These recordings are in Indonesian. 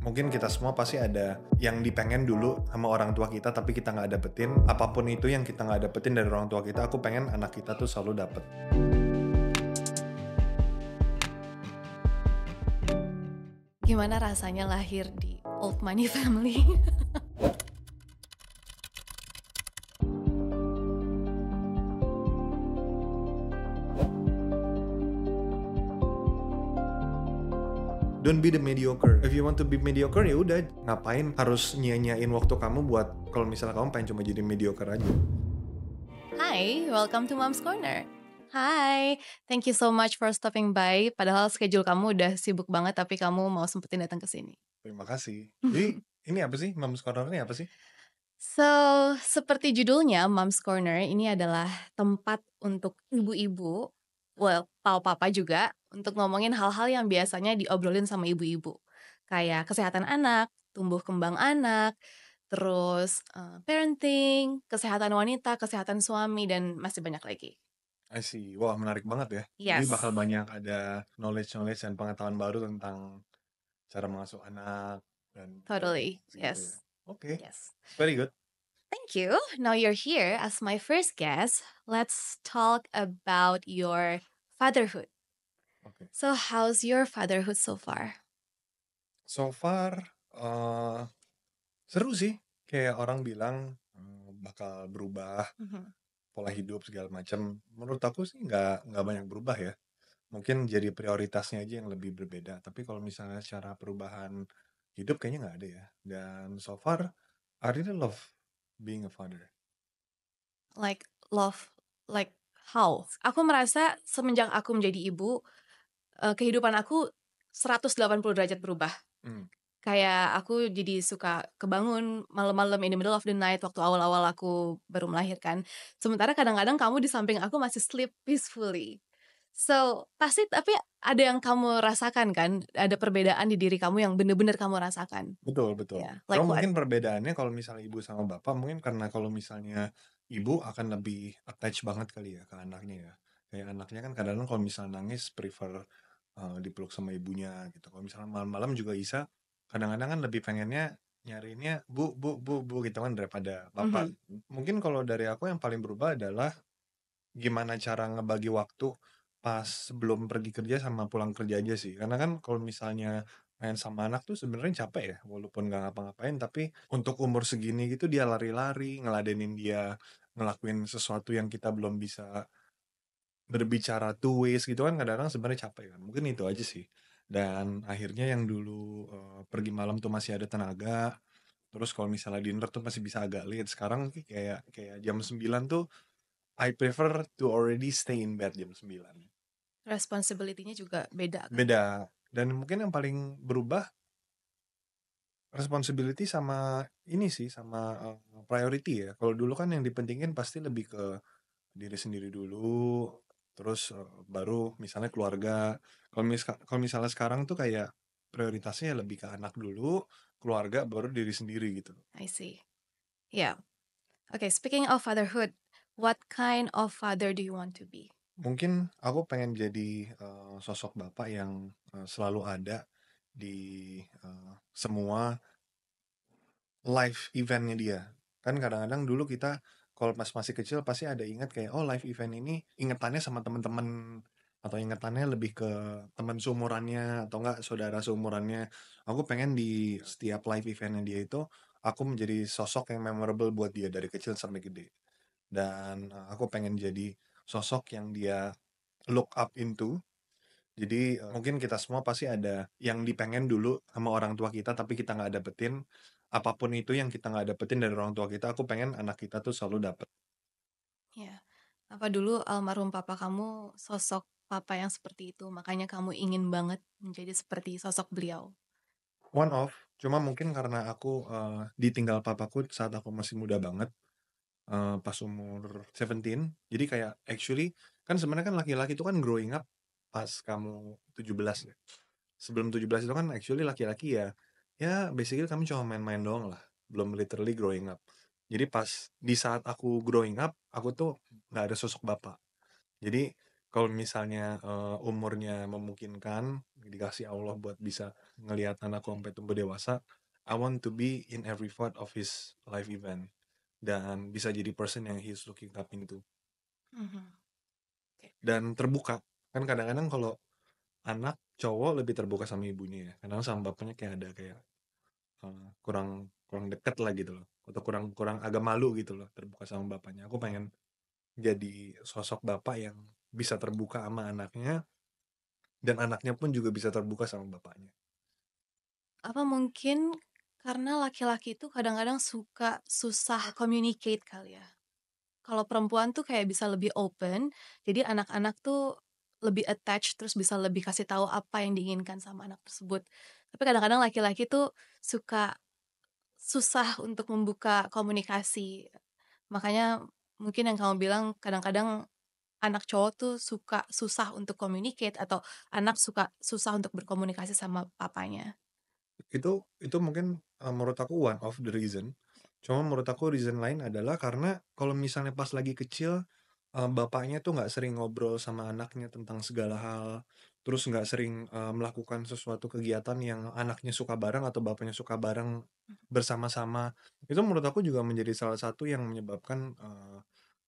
mungkin kita semua pasti ada yang dipengen dulu sama orang tua kita tapi kita nggak dapetin apapun itu yang kita nggak dapetin dari orang tua kita aku pengen anak kita tuh selalu dapet gimana rasanya lahir di old money family don't be the mediocre if you want to be mediocre ya udah ngapain harus nyanyain waktu kamu buat kalau misalnya kamu pengen cuma jadi mediocre aja Hi, welcome to Mom's Corner. Hi, thank you so much for stopping by. Padahal schedule kamu udah sibuk banget, tapi kamu mau sempetin datang ke sini. Terima kasih. Jadi, ini apa sih? Mom's Corner ini apa sih? So, seperti judulnya, Mom's Corner ini adalah tempat untuk ibu-ibu well, pau papa juga untuk ngomongin hal-hal yang biasanya diobrolin sama ibu-ibu. Kayak kesehatan anak, tumbuh kembang anak, terus uh, parenting, kesehatan wanita, kesehatan suami, dan masih banyak lagi. I see. Wah, menarik banget ya. Yes. Jadi bakal banyak ada knowledge-knowledge dan pengetahuan baru tentang cara mengasuh anak dan Totally. Ya. yes. Oke. Okay. Yes. Very good. Thank you. Now you're here as my first guest. Let's talk about your fatherhood. Okay. So, how's your fatherhood so far? So far, uh, seru sih. Kayak orang bilang eh, bakal berubah mm -hmm. pola hidup segala macam. Menurut aku sih nggak nggak banyak berubah ya. Mungkin jadi prioritasnya aja yang lebih berbeda. Tapi kalau misalnya secara perubahan hidup kayaknya nggak ada ya. Dan so far, I really love being a father. Like love, like How? Aku merasa semenjak aku menjadi ibu, uh, kehidupan aku 180 derajat berubah. Hmm. Kayak aku jadi suka kebangun malam-malam in the middle of the night waktu awal-awal aku baru melahirkan. Sementara kadang-kadang kamu di samping aku masih sleep peacefully. So, pasti tapi ada yang kamu rasakan kan? Ada perbedaan di diri kamu yang bener-bener kamu rasakan. Betul, betul. Yeah, like mungkin perbedaannya kalau misalnya ibu sama bapak mungkin karena kalau misalnya ibu akan lebih attach banget kali ya ke anaknya ya. Kayak anaknya kan kadang-kadang kalau misalnya nangis prefer uh, dipeluk sama ibunya gitu. Kalau misalnya malam-malam juga bisa. kadang-kadang kan lebih pengennya nyariinnya bu bu bu bu gitu kan daripada bapak. Mm -hmm. Mungkin kalau dari aku yang paling berubah adalah gimana cara ngebagi waktu pas sebelum pergi kerja sama pulang kerja aja sih. Karena kan kalau misalnya main sama anak tuh sebenarnya capek ya walaupun nggak ngapa-ngapain tapi untuk umur segini gitu dia lari-lari ngeladenin dia ngelakuin sesuatu yang kita belum bisa berbicara two ways gitu kan kadang-kadang sebenarnya capek kan mungkin itu aja sih dan akhirnya yang dulu uh, pergi malam tuh masih ada tenaga terus kalau misalnya dinner tuh masih bisa agak late sekarang kayak kayak jam 9 tuh I prefer to already stay in bed jam 9 responsibility-nya juga beda kan? beda dan mungkin yang paling berubah responsibility sama ini sih sama uh, priority ya kalau dulu kan yang dipentingin pasti lebih ke diri sendiri dulu terus eh, baru misalnya keluarga kalau misal kalau misalnya sekarang tuh kayak prioritasnya ya lebih ke anak dulu keluarga baru diri sendiri gitu I see yeah okay speaking of fatherhood what kind of father do you want to be Mungkin aku pengen jadi, uh, sosok bapak yang, uh, selalu ada di, uh, semua live eventnya dia. Kan kadang-kadang dulu kita kalau pas masih kecil pasti ada ingat kayak, oh live event ini ingetannya sama temen-temen atau ingetannya lebih ke teman seumurannya atau enggak saudara seumurannya. Aku pengen di setiap live eventnya dia itu, aku menjadi sosok yang memorable buat dia dari kecil sampai gede. Dan, aku pengen jadi sosok yang dia look up into. Jadi eh, mungkin kita semua pasti ada yang dipengen dulu sama orang tua kita tapi kita nggak dapetin. Apapun itu yang kita nggak dapetin dari orang tua kita, aku pengen anak kita tuh selalu dapet. Ya, apa dulu almarhum papa kamu sosok papa yang seperti itu, makanya kamu ingin banget menjadi seperti sosok beliau? One of, cuma mungkin karena aku uh, ditinggal papaku saat aku masih muda banget, Eh, pas umur 17. Jadi kayak actually kan sebenarnya kan laki-laki itu kan growing up pas kamu 17 ya. Sebelum 17 itu kan actually laki-laki ya, ya basically kami cuma main-main doang lah, belum literally growing up. Jadi pas di saat aku growing up, aku tuh nggak ada sosok bapak. Jadi kalau misalnya, uh, umurnya memungkinkan, dikasih Allah buat bisa ngelihat anakku sampai tumbuh dewasa, I want to be in every part of his life event dan bisa jadi person yang he's looking up into mm-hmm. dan terbuka kan kadang-kadang kalau anak cowok lebih terbuka sama ibunya ya kadang sama bapaknya kayak ada kayak uh, kurang kurang deket lah gitu loh atau kurang kurang agak malu gitu loh terbuka sama bapaknya aku pengen jadi sosok bapak yang bisa terbuka sama anaknya dan anaknya pun juga bisa terbuka sama bapaknya apa mungkin karena laki-laki itu kadang-kadang suka susah communicate kali ya. Kalau perempuan tuh kayak bisa lebih open, jadi anak-anak tuh lebih attach terus bisa lebih kasih tahu apa yang diinginkan sama anak tersebut. Tapi kadang-kadang laki-laki tuh suka susah untuk membuka komunikasi. Makanya mungkin yang kamu bilang kadang-kadang anak cowok tuh suka susah untuk communicate atau anak suka susah untuk berkomunikasi sama papanya. Itu itu mungkin, uh, menurut aku one of the reason. Cuma menurut aku reason lain adalah karena kalau misalnya pas lagi kecil, uh, bapaknya tuh nggak sering ngobrol sama anaknya tentang segala hal, terus nggak sering, uh, melakukan sesuatu kegiatan yang anaknya suka bareng atau bapaknya suka bareng mhm. bersama-sama. Itu menurut aku juga menjadi salah satu yang menyebabkan, uh,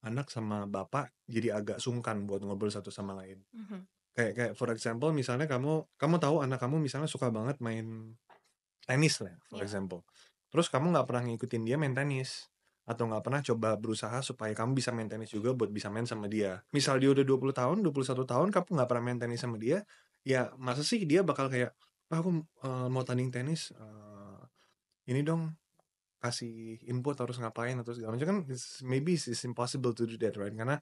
anak sama bapak jadi agak sungkan buat ngobrol satu sama lain. -hmm. Kayak kayak for example misalnya kamu kamu tahu anak kamu misalnya suka banget main tenis lah for yeah. example terus kamu nggak pernah ngikutin dia main tenis atau nggak pernah coba berusaha supaya kamu bisa main tenis juga buat bisa main sama dia misal dia udah 20 tahun 21 tahun kamu nggak pernah main tenis sama dia ya masa sih dia bakal kayak ah, aku uh, mau tanding tenis uh, ini dong kasih input harus ngapain atau segala macam kan it's, maybe it's impossible to do that right karena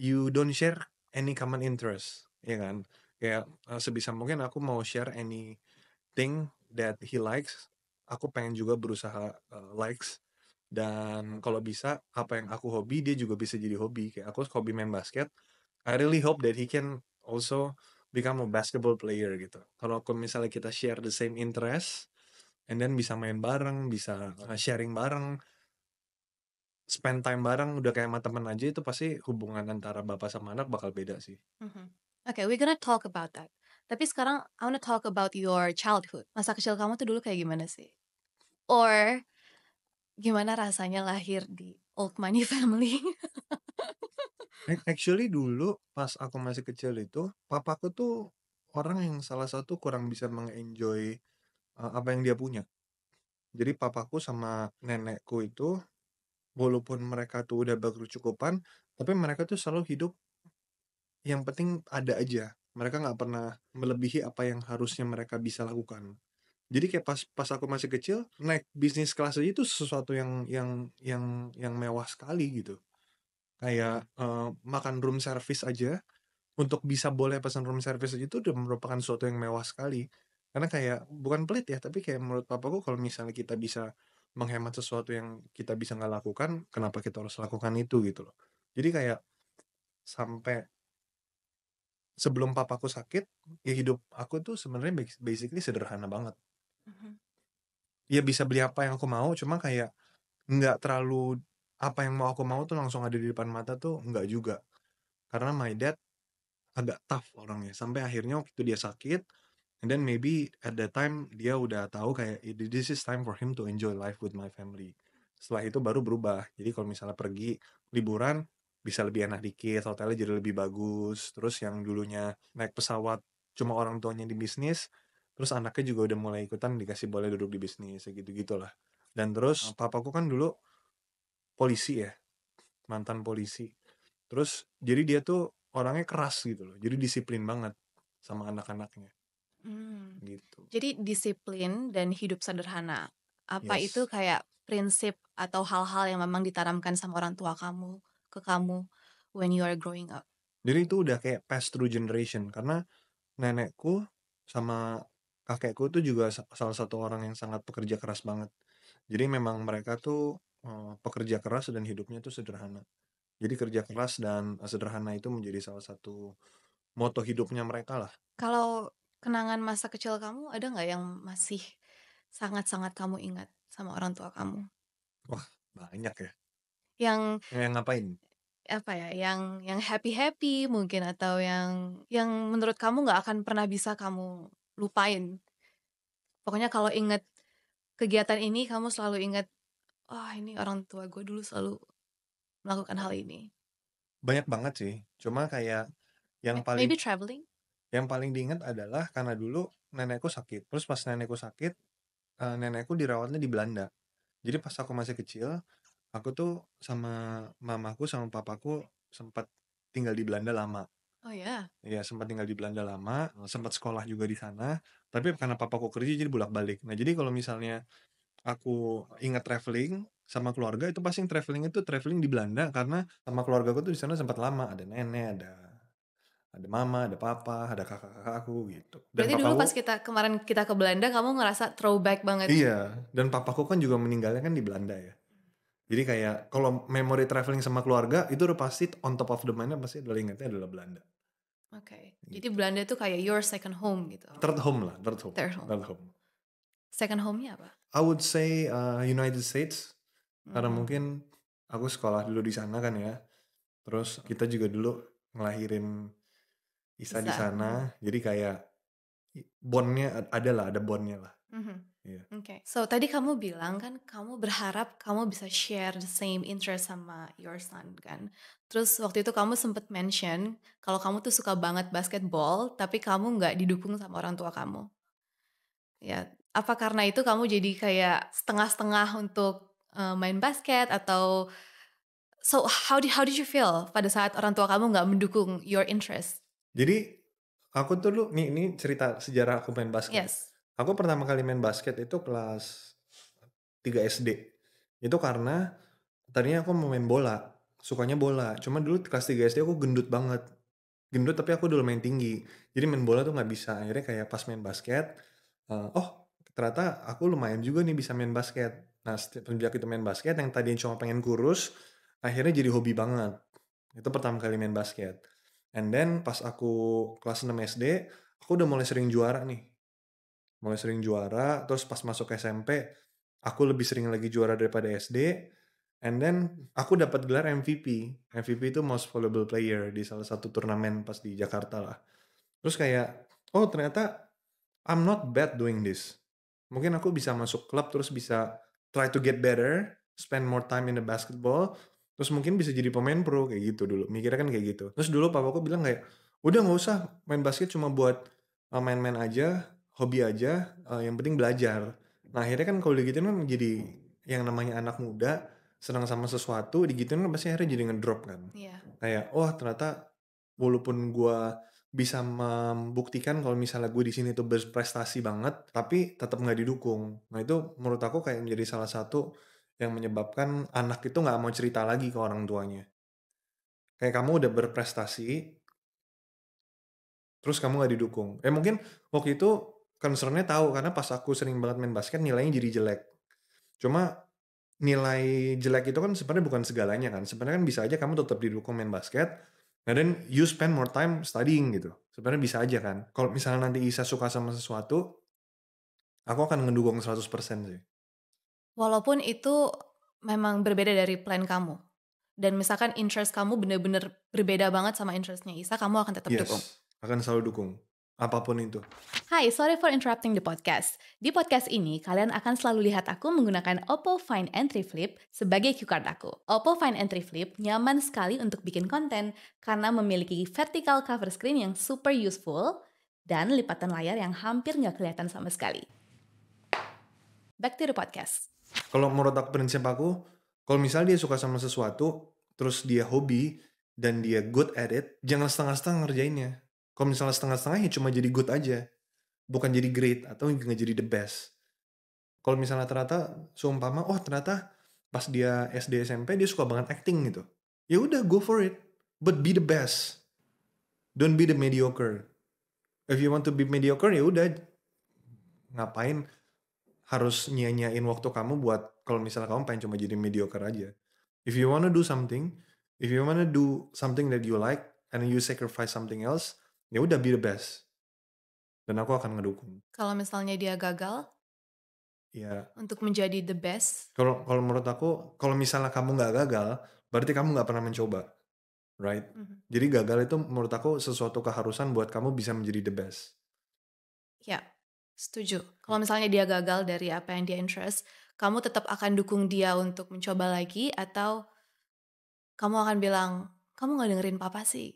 you don't share any common interest ya kan kayak uh, sebisa mungkin aku mau share anything that he likes aku pengen juga berusaha uh, likes dan kalau bisa apa yang aku hobi dia juga bisa jadi hobi kayak aku hobi main basket I really hope that he can also become a basketball player gitu kalau aku misalnya kita share the same interest and then bisa main bareng bisa eh, sharing bareng spend time bareng udah kayak sama teman aja itu pasti hubungan antara bapak sama anak bakal beda sih. Mm -hmm. Okay, we gonna talk about that. Tapi sekarang I wanna talk about your childhood. Masa kecil kamu tuh dulu kayak gimana sih? Or gimana rasanya lahir di old money family? Actually dulu pas aku masih kecil itu papaku tuh orang yang salah satu kurang bisa mengenjoy uh, apa yang dia punya. Jadi papaku sama nenekku itu walaupun mereka tuh udah berkecukupan, tapi mereka tuh selalu hidup yang penting ada aja mereka nggak pernah melebihi apa yang harusnya mereka bisa lakukan jadi kayak pas pas aku masih kecil naik bisnis kelas aja itu sesuatu yang yang yang yang mewah sekali gitu kayak uh, makan room service aja untuk bisa boleh pesan room service aja itu udah merupakan sesuatu yang mewah sekali karena kayak bukan pelit ya tapi kayak menurut papaku kalau misalnya kita bisa menghemat sesuatu yang kita bisa nggak lakukan kenapa kita harus lakukan itu gitu loh jadi kayak sampai sebelum papaku sakit ya hidup aku tuh sebenarnya basically sederhana banget mhm. ya bisa beli apa yang aku mau cuma kayak nggak terlalu apa yang mau aku mau tuh langsung ada di depan mata tuh nggak juga karena my dad agak tough orangnya sampai akhirnya waktu itu dia sakit and then maybe at that time dia udah tahu kayak this is time for him to enjoy life with my family setelah itu baru berubah jadi kalau misalnya pergi liburan bisa lebih enak dikit, hotelnya jadi lebih bagus. Terus yang dulunya naik pesawat cuma orang tuanya di bisnis, terus anaknya juga udah mulai ikutan dikasih boleh duduk di bisnis, gitu gitulah. Dan terus oh. papaku kan dulu polisi ya, mantan polisi. Terus jadi dia tuh orangnya keras gitu loh, jadi disiplin banget sama anak-anaknya. Hmm. Gitu. Jadi disiplin dan hidup sederhana. Apa yes. itu kayak prinsip atau hal-hal yang memang ditanamkan sama orang tua kamu? ke kamu when you are growing up? Jadi itu udah kayak pass through generation karena nenekku sama kakekku tuh juga salah satu orang yang sangat pekerja keras banget. Jadi memang mereka tuh eh, pekerja keras dan hidupnya tuh sederhana. Jadi kerja keras dan eh, sederhana itu menjadi salah satu moto hidupnya mereka lah. Kalau kenangan masa kecil kamu ada nggak yang masih sangat-sangat kamu ingat sama orang tua kamu? Wah banyak ya yang yang ngapain apa ya yang yang happy happy mungkin atau yang yang menurut kamu nggak akan pernah bisa kamu lupain pokoknya kalau inget kegiatan ini kamu selalu inget oh ini orang tua gue dulu selalu melakukan hal ini banyak banget sih cuma kayak yang paling maybe traveling yang paling diingat adalah karena dulu nenekku sakit terus pas nenekku sakit eh, nenekku dirawatnya di Belanda jadi pas aku masih kecil aku tuh sama mamaku sama papaku sempat tinggal di Belanda lama. Oh ya. Yeah. Iya, sempat tinggal di Belanda lama, eh, sempat sekolah juga di sana, tapi karena papaku kerja jadi bolak-balik. Nah, jadi kalau misalnya aku ingat traveling sama keluarga itu pasti traveling itu traveling di Belanda karena sama keluarga aku tuh di sana sempat lama, ada nenek, ada ada mama, ada papa, ada kakak-kakak aku gitu. Dan Berarti dulu pas kita kemarin kita ke Belanda kamu ngerasa throwback banget. Iya, dan papaku kan juga meninggalnya kan di Belanda ya. Jadi kayak kalau memory traveling sama keluarga itu udah pasti on top of the mind pasti adalah ingatnya adalah Belanda. Oke. Okay. Gitu. Jadi Belanda itu kayak your second home gitu. Third home lah, third home. Third home. Third home. Second home-nya apa? I would say uh, United States hmm. karena mungkin aku sekolah dulu di sana kan ya. Terus kita juga dulu ngelahirin Isa, di sana. Hmm. Jadi kayak bondnya adalah ada bondnya lah. Mm -hmm Yeah. Oke. Okay. So tadi kamu bilang kan kamu berharap kamu bisa share the same interest sama your son kan. Terus waktu itu kamu sempat mention kalau kamu tuh suka banget basketball tapi kamu nggak didukung sama orang tua kamu. Ya, apa karena itu kamu jadi kayak setengah-setengah untuk uh, main basket atau so how did how did you feel pada saat orang tua kamu nggak mendukung your interest? Jadi aku tuh lu nih ini cerita sejarah aku main basket. Yes Aku pertama kali main basket itu kelas 3 SD. Itu karena tadinya aku mau main bola. Sukanya bola. Cuma dulu kelas 3 SD aku gendut banget. Gendut tapi aku dulu main tinggi. Jadi main bola tuh nggak bisa. Akhirnya kayak pas main basket, uh, oh ternyata aku lumayan juga nih bisa main basket. Nah sejak itu main basket, yang tadinya cuma pengen kurus, akhirnya jadi hobi banget. Itu pertama kali main basket. And then pas aku kelas 6 SD, aku udah mulai sering juara nih mulai sering juara terus pas masuk SMP aku lebih sering lagi juara daripada SD and then aku dapat gelar MVP MVP itu most valuable player di salah satu turnamen pas di Jakarta lah terus kayak oh ternyata I'm not bad doing this mungkin aku bisa masuk klub terus bisa try to get better spend more time in the basketball terus mungkin bisa jadi pemain pro kayak gitu dulu mikirnya kan kayak gitu terus dulu papaku bilang kayak udah nggak usah main basket cuma buat uh, main-main aja hobi aja uh, yang penting belajar nah akhirnya kan kalau digituin kan jadi yang namanya anak muda senang sama sesuatu digituin kan pasti akhirnya jadi ngedrop kan yeah. kayak oh ternyata walaupun gue bisa membuktikan kalau misalnya gue di sini tuh berprestasi banget tapi tetap nggak didukung nah itu menurut aku kayak menjadi salah satu yang menyebabkan anak itu nggak mau cerita lagi ke orang tuanya kayak kamu udah berprestasi terus kamu nggak didukung eh mungkin waktu itu concernnya tahu karena pas aku sering banget main basket nilainya jadi jelek cuma nilai jelek itu kan sebenarnya bukan segalanya kan sebenarnya kan bisa aja kamu tetap didukung main basket and then you spend more time studying gitu sebenarnya bisa aja kan kalau misalnya nanti Isa suka sama sesuatu aku akan ngedukung 100% sih walaupun itu memang berbeda dari plan kamu dan misalkan interest kamu bener-bener berbeda banget sama interestnya Isa kamu akan tetap yes, dukung akan selalu dukung apapun itu. Hai, sorry for interrupting the podcast. Di podcast ini, kalian akan selalu lihat aku menggunakan Oppo Find Entry Flip sebagai cue card aku. Oppo Find Entry Flip nyaman sekali untuk bikin konten karena memiliki vertical cover screen yang super useful dan lipatan layar yang hampir nggak kelihatan sama sekali. Back to the podcast. Kalau menurut aku prinsip aku, kalau misalnya dia suka sama sesuatu, terus dia hobi, dan dia good at it, jangan setengah-setengah ngerjainnya kalau misalnya setengah-setengah ya cuma jadi good aja, bukan jadi great atau nggak jadi the best. Kalau misalnya ternyata seumpama, oh ternyata pas dia SD SMP dia suka banget acting gitu. Ya udah go for it, but be the best. Don't be the mediocre. If you want to be mediocre ya udah ngapain harus nyanyain waktu kamu buat kalau misalnya kamu pengen cuma jadi mediocre aja. If you wanna do something, if you wanna do something that you like and you sacrifice something else, ya udah be the best dan aku akan ngedukung kalau misalnya dia gagal ya untuk menjadi the best kalau kalau menurut aku kalau misalnya kamu nggak gagal berarti kamu nggak pernah mencoba right mm -hmm. jadi gagal itu menurut aku sesuatu keharusan buat kamu bisa menjadi the best ya setuju kalau gitu. misalnya dia gagal dari apa yang dia interest kamu tetap akan dukung dia untuk mencoba lagi atau kamu akan bilang kamu nggak dengerin papa sih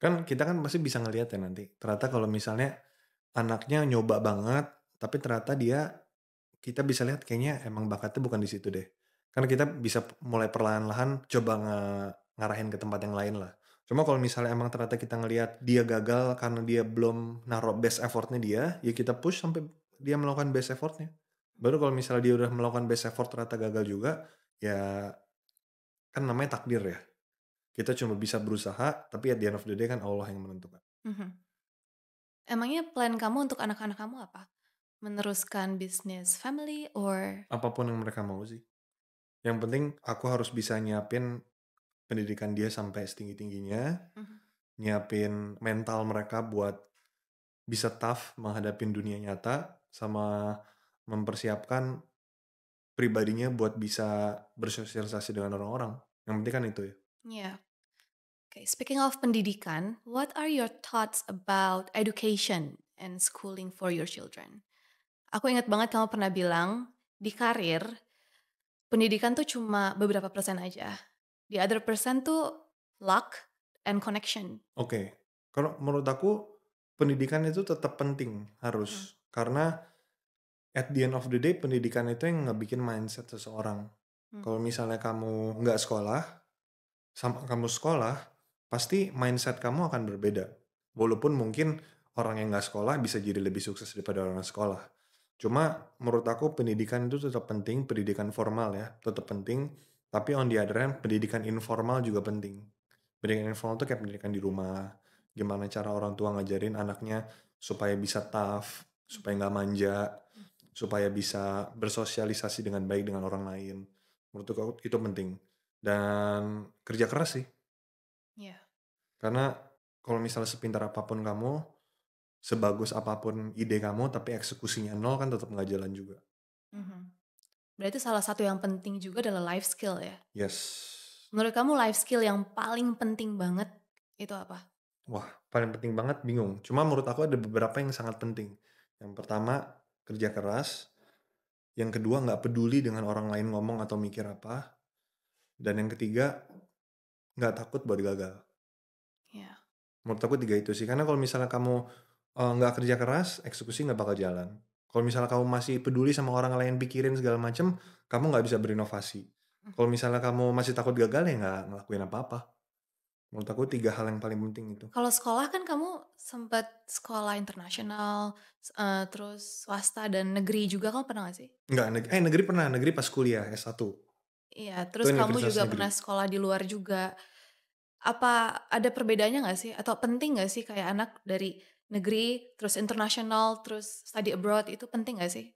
Kan kita kan masih bisa ngelihat ya nanti. Ternyata kalau misalnya anaknya nyoba banget, tapi ternyata dia kita bisa lihat kayaknya emang bakatnya bukan di situ deh. Karena kita bisa mulai perlahan-lahan coba nge ngarahin ke tempat yang lain lah. Cuma kalau misalnya emang ternyata kita ngelihat dia gagal karena dia belum naruh best effortnya dia, ya kita push sampai dia melakukan best effortnya. Baru kalau misalnya dia udah melakukan best effort ternyata gagal juga, ya kan namanya takdir ya kita cuma bisa berusaha tapi at the end of the day kan Allah yang menentukan mm-hmm. emangnya plan kamu untuk anak-anak kamu apa meneruskan bisnis family or apapun yang mereka mau sih yang penting aku harus bisa nyiapin pendidikan dia sampai setinggi tingginya mm-hmm. nyiapin mental mereka buat bisa tough menghadapi dunia nyata sama mempersiapkan pribadinya buat bisa bersosialisasi dengan orang-orang yang penting kan itu ya Iya, Okay, speaking of pendidikan, what are your thoughts about education and schooling for your children? Aku ingat banget kamu pernah bilang di karir pendidikan tuh cuma beberapa persen aja. The other persen tuh luck and connection. Oke. Okay. Kalau menurut aku pendidikan itu tetap penting harus hmm. karena at the end of the day pendidikan itu yang nggak bikin mindset seseorang. Hmm. Kalau misalnya kamu nggak sekolah sama kamu sekolah, pasti mindset kamu akan berbeda. Walaupun mungkin orang yang gak sekolah bisa jadi lebih sukses daripada orang sekolah. Cuma menurut aku pendidikan itu tetap penting, pendidikan formal ya, tetap penting. Tapi on the other hand, pendidikan informal juga penting. Pendidikan informal itu kayak pendidikan di rumah, gimana cara orang tua ngajarin anaknya supaya bisa tough, supaya nggak manja, supaya bisa bersosialisasi dengan baik dengan orang lain. Menurut aku itu penting. Dan kerja keras sih, Ya, Karena kalau misalnya sepintar apapun kamu, sebagus apapun ide kamu, tapi eksekusinya nol kan tetap nggak jalan juga. Mm-hmm. Berarti salah satu yang penting juga adalah life skill ya? Yes. Menurut kamu life skill yang paling penting banget itu apa? Wah, paling penting banget bingung. Cuma menurut aku ada beberapa yang sangat penting. Yang pertama, kerja keras. Yang kedua, nggak peduli dengan orang lain ngomong atau mikir apa. Dan yang ketiga, nggak takut buat gagal yeah. menurut aku tiga itu sih karena kalau misalnya kamu nggak uh, kerja keras eksekusi nggak bakal jalan kalau misalnya kamu masih peduli sama orang lain pikirin segala macem kamu nggak bisa berinovasi hmm. kalau misalnya kamu masih takut gagal ya nggak ngelakuin apa-apa menurut aku tiga hal yang paling penting itu kalau sekolah kan kamu sempat sekolah internasional uh, terus swasta dan negeri juga kamu pernah gak sih nggak negeri, eh negeri pernah negeri pas kuliah S1 Iya, terus kamu juga negeri. pernah sekolah di luar juga. Apa ada perbedaannya nggak sih? Atau penting nggak sih kayak anak dari negeri, terus internasional, terus study abroad itu penting nggak sih?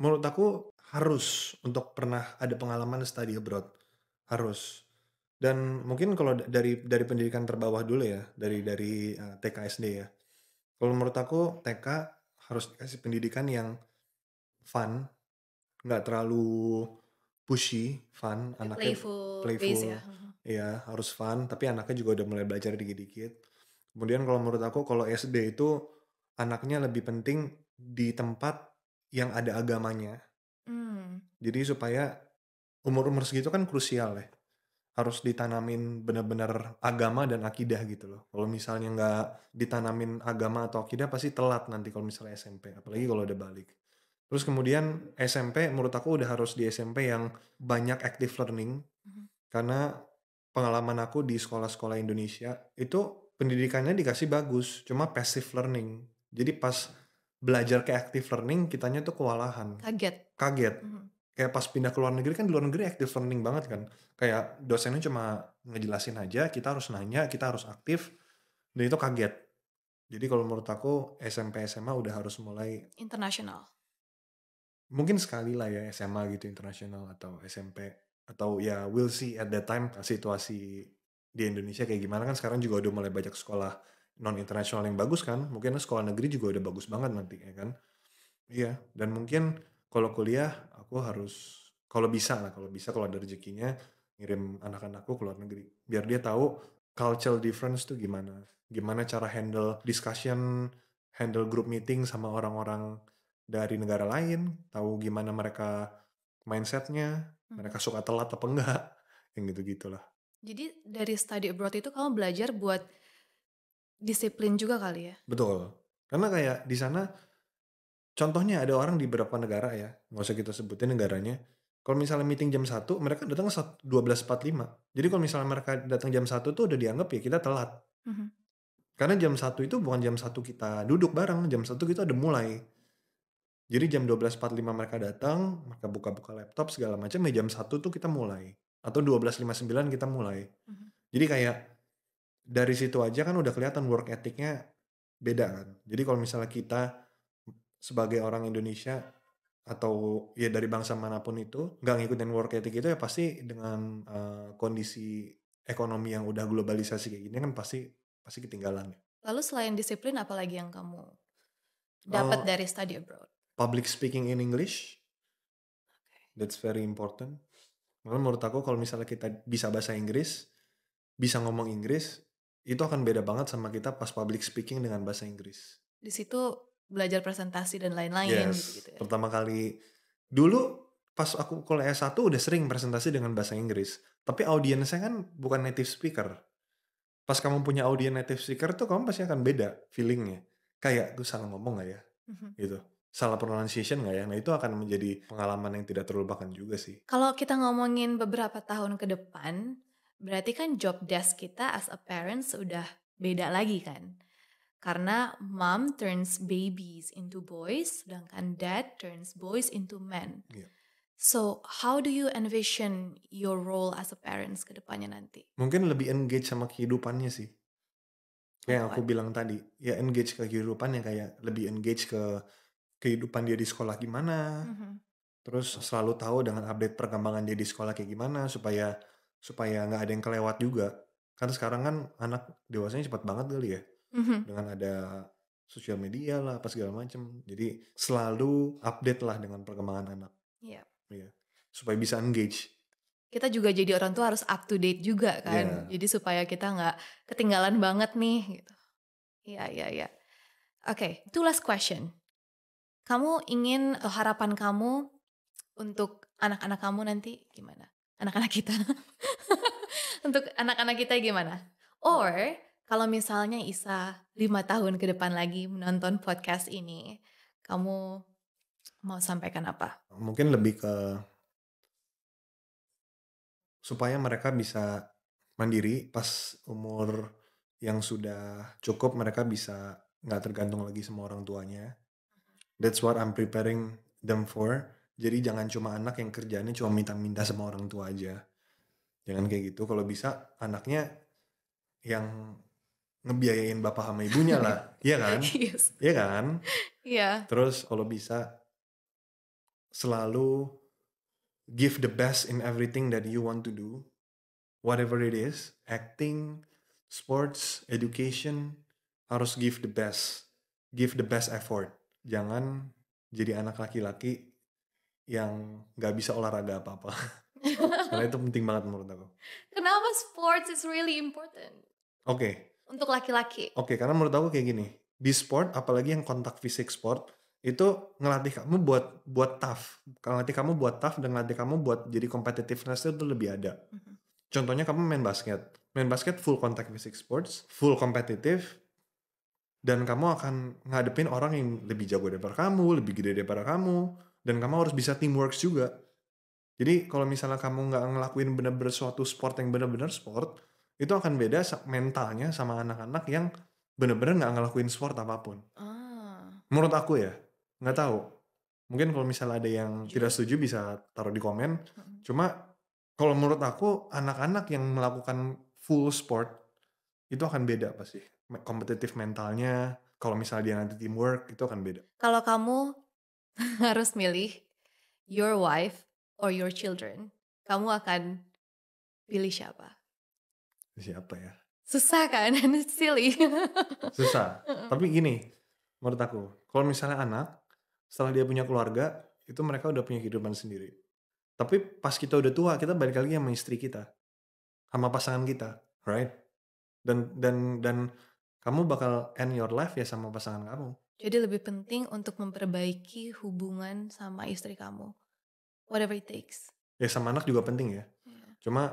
Menurut aku harus untuk pernah ada pengalaman study abroad harus. Dan mungkin kalau dari dari pendidikan terbawah dulu ya, dari dari uh, eh, TK SD ya. Kalau menurut aku TK harus dikasih pendidikan yang fun, nggak terlalu pushy, fun, iya, anaknya playful, playful base, ya. ya harus fun, tapi anaknya juga udah mulai belajar dikit-dikit. Kemudian kalau menurut aku kalau SD itu anaknya lebih penting di tempat yang ada agamanya. Hmm. Jadi supaya umur-umur segitu kan krusial ya. Harus ditanamin benar-benar agama dan akidah gitu loh. Kalau misalnya nggak ditanamin agama atau akidah pasti telat nanti kalau misalnya SMP. Apalagi kalau udah balik. Terus kemudian SMP menurut aku udah harus di SMP yang banyak active learning hmm. karena pengalaman aku di sekolah-sekolah Indonesia itu pendidikannya dikasih bagus, cuma passive learning. Jadi pas belajar ke active learning kitanya tuh kewalahan. Kaget. Kaget. Hmm. Kayak pas pindah ke luar negeri kan di luar negeri active learning banget kan. Kayak dosennya cuma ngejelasin aja, kita harus nanya, kita harus aktif dan itu kaget. Jadi kalau menurut aku SMP SMA udah harus mulai internasional mungkin sekali lah ya SMA gitu internasional atau SMP atau ya we'll see at that time ah, situasi di Indonesia kayak gimana kan sekarang juga udah mulai banyak sekolah non internasional yang bagus kan mungkin sekolah negeri juga udah bagus banget nanti ya kan iya dan mungkin kalau kuliah aku harus kalau bisa lah kalau bisa kalau ada rezekinya ngirim anak-anakku ke luar negeri biar dia tahu cultural difference tuh gimana gimana cara handle discussion handle group meeting sama orang-orang dari negara lain, tahu gimana mereka mindsetnya, hmm. mereka mhm. suka telat apa enggak, yang gitu-gitulah. Jadi dari study abroad itu kamu belajar buat disiplin juga kali ya? Betul, karena kayak di sana contohnya ada orang di beberapa negara ya, nggak usah kita sebutin negaranya, kalau misalnya meeting jam 1, mereka datang 12.45. Jadi kalau misalnya mereka datang jam 1 tuh udah dianggap ya kita telat. -hmm. Karena jam satu itu bukan jam satu kita duduk bareng, jam satu kita udah mulai. Jadi jam 12.45 mereka datang, mereka buka-buka laptop segala macam, ya jam 1 tuh kita mulai. Atau 12.59 kita mulai. Mm -hmm. Jadi kayak dari situ aja kan udah kelihatan work ethicnya beda kan. Jadi kalau misalnya kita sebagai orang Indonesia atau ya dari bangsa manapun itu nggak ngikutin work ethic itu ya pasti dengan uh, kondisi ekonomi yang udah globalisasi kayak gini kan pasti pasti ketinggalan. Ya. Lalu selain disiplin apalagi yang kamu dapat uh, dari study abroad? public speaking in English. That's very important. Karena menurut aku kalau misalnya kita bisa bahasa Inggris, bisa ngomong Inggris, itu akan beda banget sama kita pas public speaking dengan bahasa Inggris. Di situ belajar presentasi dan lain-lain yes, gitu ya. Pertama kali dulu pas aku kuliah S1 udah sering presentasi dengan bahasa Inggris, tapi audiensnya kan bukan native speaker. Pas kamu punya audiens native speaker tuh kamu pasti akan beda feelingnya. Kayak gue salah ngomong gak ya? Mm -hmm. Gitu salah pronunciation nggak ya? Nah itu akan menjadi pengalaman yang tidak terlupakan juga sih. Kalau kita ngomongin beberapa tahun ke depan, berarti kan job desk kita as a parents udah beda lagi kan? Karena mom turns babies into boys, sedangkan dad turns boys into men. Yeah. So, how do you envision your role as a parents ke depannya nanti? Mungkin lebih engage sama kehidupannya sih. Kayak aku bilang tadi, ya engage ke kehidupannya kayak lebih engage ke kehidupan dia di sekolah gimana mm-hmm. terus selalu tahu dengan update perkembangan dia di sekolah kayak gimana supaya supaya nggak ada yang kelewat juga karena sekarang kan anak dewasanya cepat banget kali ya mm-hmm. dengan ada sosial media lah apa segala macem jadi selalu update lah dengan perkembangan anak yeah. yeah. supaya bisa engage kita juga jadi orang tua harus up to date juga iya. kan yeah. jadi supaya kita nggak ketinggalan banget nih gitu iya iya iya oke okay, two last question kamu ingin atau eh, harapan kamu untuk anak-anak kamu nanti gimana? Anak-anak kita. untuk anak-anak kita gimana? Or kalau misalnya Isa lima tahun ke depan lagi menonton podcast ini, kamu mau sampaikan apa? Mungkin lebih ke supaya mereka bisa mandiri pas umur yang sudah cukup mereka bisa nggak tergantung lagi sama orang tuanya That's what I'm preparing them for. Jadi jangan cuma anak yang kerjanya cuma minta-minta sama orang tua aja. Jangan kayak gitu. Kalau bisa anaknya yang ngebiayain bapak sama ibunya lah. Iya kan? Yes. Iya kan? Iya. Yeah. Terus kalau bisa selalu give the best in everything that you want to do. Whatever it is, acting, sports, education, harus give the best. Give the best effort jangan jadi anak laki-laki yang nggak bisa olahraga apa-apa. Karena itu penting banget menurut aku. Kenapa sports is really important? Oke. Okay. Untuk laki-laki. Oke, okay, karena menurut aku kayak gini. Di sport, apalagi yang kontak fisik sport, itu ngelatih kamu buat buat tough. Ngelatih kamu buat tough dan ngelatih kamu buat jadi competitiveness itu lebih ada. Mm-hmm. Contohnya kamu main basket. Main basket full contact physics sports, full competitive, dan kamu akan ngadepin orang yang lebih jago daripada kamu, lebih gede daripada kamu, dan kamu harus bisa teamwork juga. Jadi kalau misalnya kamu nggak ngelakuin bener-bener suatu sport yang bener-bener sport, itu akan beda mentalnya sama anak-anak yang bener-bener nggak -bener ngelakuin sport apapun. Ah. Menurut aku ya, nggak iya. tahu. Mungkin kalau misalnya ada yang iya. tidak setuju bisa taruh di komen. Cuma kalau menurut aku anak-anak yang melakukan full sport itu akan beda pasti kompetitif mentalnya kalau misalnya dia nanti teamwork itu akan beda kalau kamu harus milih your wife or your children kamu akan pilih siapa siapa ya susah kan silly susah tapi gini menurut aku kalau misalnya anak setelah dia punya keluarga itu mereka udah punya kehidupan sendiri tapi pas kita udah tua kita balik lagi sama istri kita sama pasangan kita right dan dan dan kamu bakal end your life ya sama pasangan kamu. Jadi lebih penting untuk memperbaiki hubungan sama istri kamu. Whatever it takes. Ya sama anak juga penting ya. Yeah. Cuma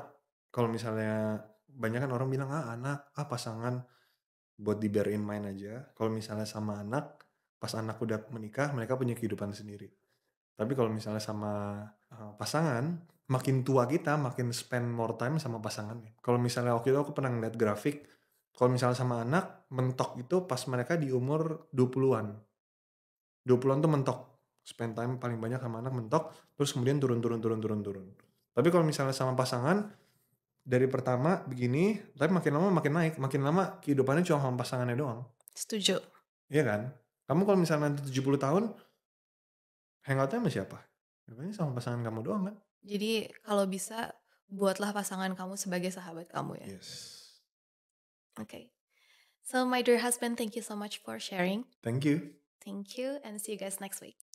kalau misalnya banyak kan orang bilang ah anak, ah pasangan buat bear in mind aja. Kalau misalnya sama anak, pas anak udah menikah mereka punya kehidupan sendiri. Tapi kalau misalnya sama uh, pasangan, makin tua kita makin spend more time sama pasangannya. Kalau misalnya waktu itu aku pernah ngeliat grafik kalau misalnya sama anak, mentok itu pas mereka di umur 20-an. 20-an tuh mentok. Spend time paling banyak sama anak mentok, terus kemudian turun-turun-turun-turun-turun. Tapi kalau misalnya sama pasangan, dari pertama begini, tapi makin lama makin naik. Makin lama kehidupannya cuma sama pasangannya doang. Setuju. Iya kan? Kamu kalau misalnya nanti 70 tahun, hangoutnya sama siapa? Ya Ini sama pasangan kamu doang kan? Jadi kalau bisa buatlah pasangan kamu sebagai sahabat kamu ya. Yes. Okay. So, my dear husband, thank you so much for sharing. Thank you. Thank you, and see you guys next week.